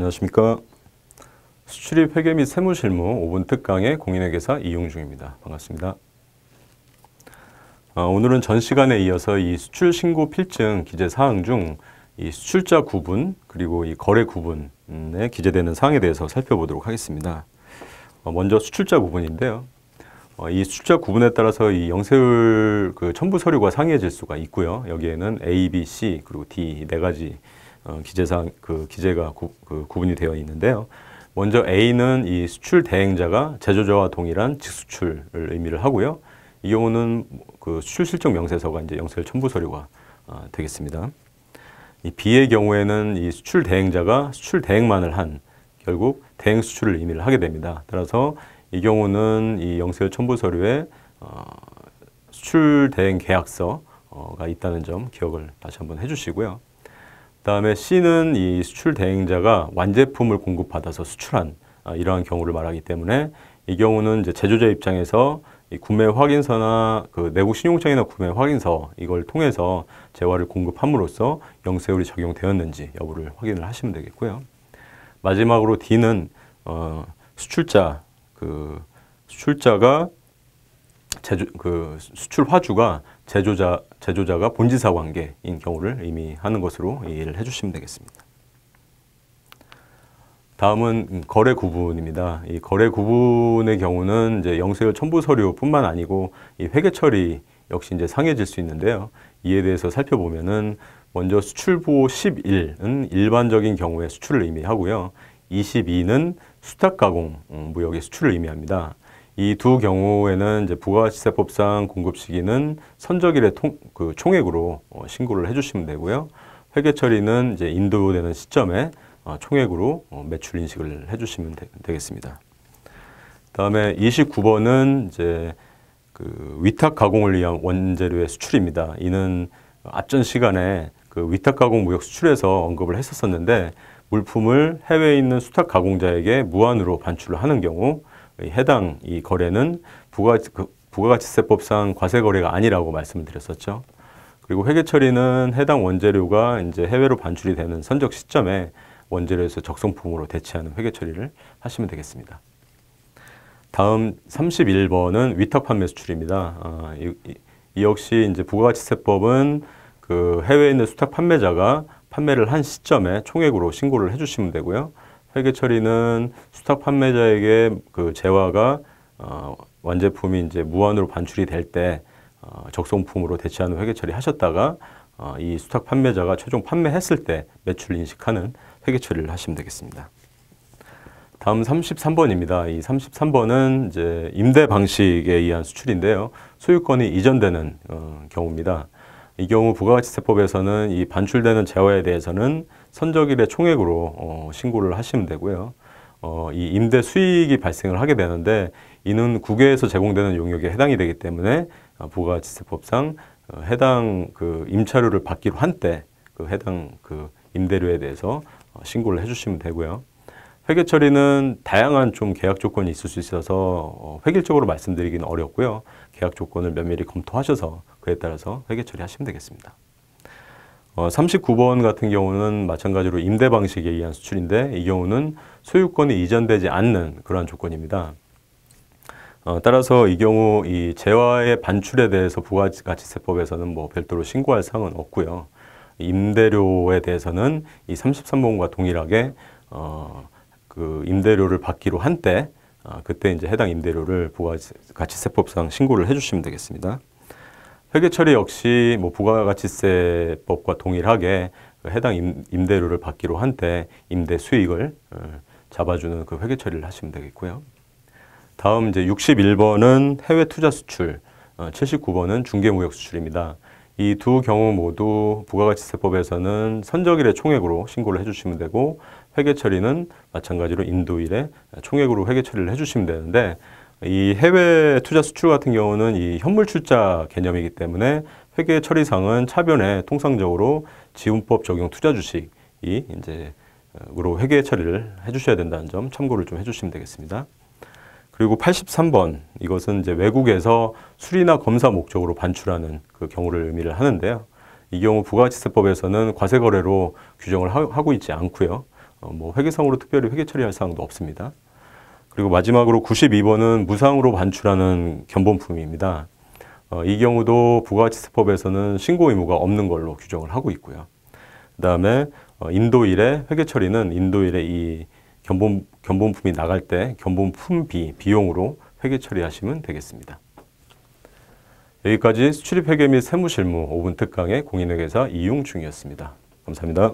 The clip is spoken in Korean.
안녕하십니까. 수출입 회계 및 세무실무 5분 특강의 공인회계사 이용중입니다. 반갑습니다. 아, 오늘은 전 시간에 이어서 이 수출 신고 필증 기재 사항 중 이 수출자 구분 그리고 이 거래 구분에 기재되는 사항에 대해서 살펴보도록 하겠습니다. 어, 먼저 수출자 구분인데요. 어, 이 수출자 구분에 따라서 이 영세율 그 첨부 서류가 상이해질 수가 있고요. 여기에는 A, B, C 그리고 D 네 가지 어, 기재상 그 기재가 구, 그 분이 되어 있는데요. 먼저 A는 이 수출 대행자가 제조자와 동일한 직수출을 의미를 하고요. 이 경우는 그 수출 실적 명세서가 이제 영세 첨부 서류가 어, 되겠습니다. 이 B의 경우에는 이 수출 대행자가 수출 대행만을 한 결국 대행 수출을 의미를 하게 됩니다. 따라서 이 경우는 이 영세 첨부 서류에 어, 수출 대행 계약서가 있다는 점 기억을 다시 한번 해주시고요. 다음에 C는 이 수출 대행자가 완제품을 공급받아서 수출한 아, 이러한 경우를 말하기 때문에 이 경우는 이제 제조자 입장에서 구매 확인서나 그 내국 신용증이나 구매 확인서 이걸 통해서 재화를 공급함으로써 영세율이 적용되었는지 여부를 확인을 하시면 되겠고요. 마지막으로 D는 어, 수출자 그 수출자가 제조, 그 수출 화주가 제조자, 제조자가 본지사 관계인 경우를 의미하는 것으로 이해를 해주시면 되겠습니다. 다음은 거래 구분입니다. 이 거래 구분의 경우는 이제 영세율 첨부 서류뿐만 아니고 이 회계 처리 역시 이제 상해질 수 있는데요. 이에 대해서 살펴보면은 먼저 수출부 11은 일반적인 경우에 수출을 의미하고요. 22는 수탁 가공 음, 무역의 수출을 의미합니다. 이두 경우에는 이제 부가시세법상 공급 시기는 선적일의 통, 그 총액으로 어, 신고를 해주시면 되고요. 회계 처리는 이제 인도되는 시점에 어, 총액으로 어, 매출 인식을 해주시면 되, 겠습니다 다음에 29번은 이제 그 위탁 가공을 위한 원재료의 수출입니다. 이는 앞전 시간에 그 위탁 가공 무역 수출에서 언급을 했었었는데 물품을 해외에 있는 수탁 가공자에게 무한으로 반출을 하는 경우 해당 이 거래는 부가, 그 부가가치세법상 과세거래가 아니라고 말씀을 드렸었죠. 그리고 회계처리는 해당 원재료가 이제 해외로 반출이 되는 선적 시점에 원재료에서 적성품으로 대체하는 회계처리를 하시면 되겠습니다. 다음 31번은 위탁판매 수출입니다. 아, 이, 이 역시 이제 부가가치세법은 그 해외에 있는 수탁 판매자가 판매를 한 시점에 총액으로 신고를 해주시면 되고요. 회계 처리는 수탁 판매자에게 그 재화가 어, 완제품이 이제 무한으로 반출이 될때 어, 적성품으로 대체하는 회계 처리 하셨다가 어, 이 수탁 판매자가 최종 판매했을 때 매출 인식하는 회계 처리를 하시면 되겠습니다. 다음 33번입니다. 이 33번은 이제 임대 방식에 의한 수출인데요. 소유권이 이전되는 어, 경우입니다. 이 경우 부가가치세법에서는 이 반출되는 재화에 대해서는 선적일의 총액으로 어, 신고를 하시면 되고요. 어, 이 임대 수익이 발생을 하게 되는데 이는 국외에서 제공되는 용역에 해당이 되기 때문에 어, 부가가치세법상 어, 해당 그 임차료를 받기로 한 때 그 해당 그 임대료에 대해서 어, 신고를 해주시면 되고요. 회계 처리는 다양한 좀 계약 조건이 있을 수 있어서 어, 획일적으로 말씀드리기는 어렵고요. 계약 조건을 면밀히 검토하셔서 그에 따라서 회계 처리하시면 되겠습니다. 어, 39번 같은 경우는 마찬가지로 임대 방식에 의한 수출인데 이 경우는 소유권이 이전되지 않는 그러한 조건입니다. 어, 따라서 이 경우 이 재화의 반출에 대해서 부가가치세법에서는 뭐 별도로 신고할 사항은 없고요. 임대료에 대해서는 이 33번과 동일하게 어, 그 임대료를 받기로 한때 아, 그때 이제 해당 임대료를 부가가치세법상 신고를 해주시면 되겠습니다. 회계 처리 역시 뭐 부가가치세법과 동일하게 그 해당 임, 대료를 받기로 한 때 임대 수익을 어, 잡아주는 그 회계 처리를 하시면 되겠고요. 다음 이제 61번은 해외 투자 수출, 79번은 어, 중개무역 수출입니다. 이 두 경우 모두 부가가치세법에서는 선적일의 총액으로 신고를 해주시면 되고 회계 처리는 마찬가지로 인도일에 총액으로 회계 처리를 해주시면 되는데 이 해외 투자 수출 같은 경우는 이 현물 출자 개념이기 때문에 회계 처리상은 차변에 통상적으로 지분법 적용 투자 주식이 이제 어, 으로 회계 처리를 해주셔야 된다는 점 참고를 좀 해주시면 되겠습니다. 그리고 83번 이것은 이제 외국에서 수리나 검사 목적으로 반출하는 그 경우를 의미를 하는데요. 이 경우 부가가치세법에서는 과세거래로 규정을 하고 있지 않고요. 어, 뭐 회계상으로 특별히 회계 처리할 사항도 없습니다. 그리고 마지막으로 92번은 무상으로 반출하는 견본품입니다. 어, 이 경우도 부가가치세법에서는 신고 의무가 없는 걸로 규정을 하고 있고요. 그 다음에 어, 인도일의 회계 처리는 인도일의 이 견본, 견본품이 나갈 때 견본품비, 비용으로 회계 처리하시면 되겠습니다. 여기까지 수출입회계 및 세무실무 5분 특강의 공인회계사 이용중이었습니다 감사합니다.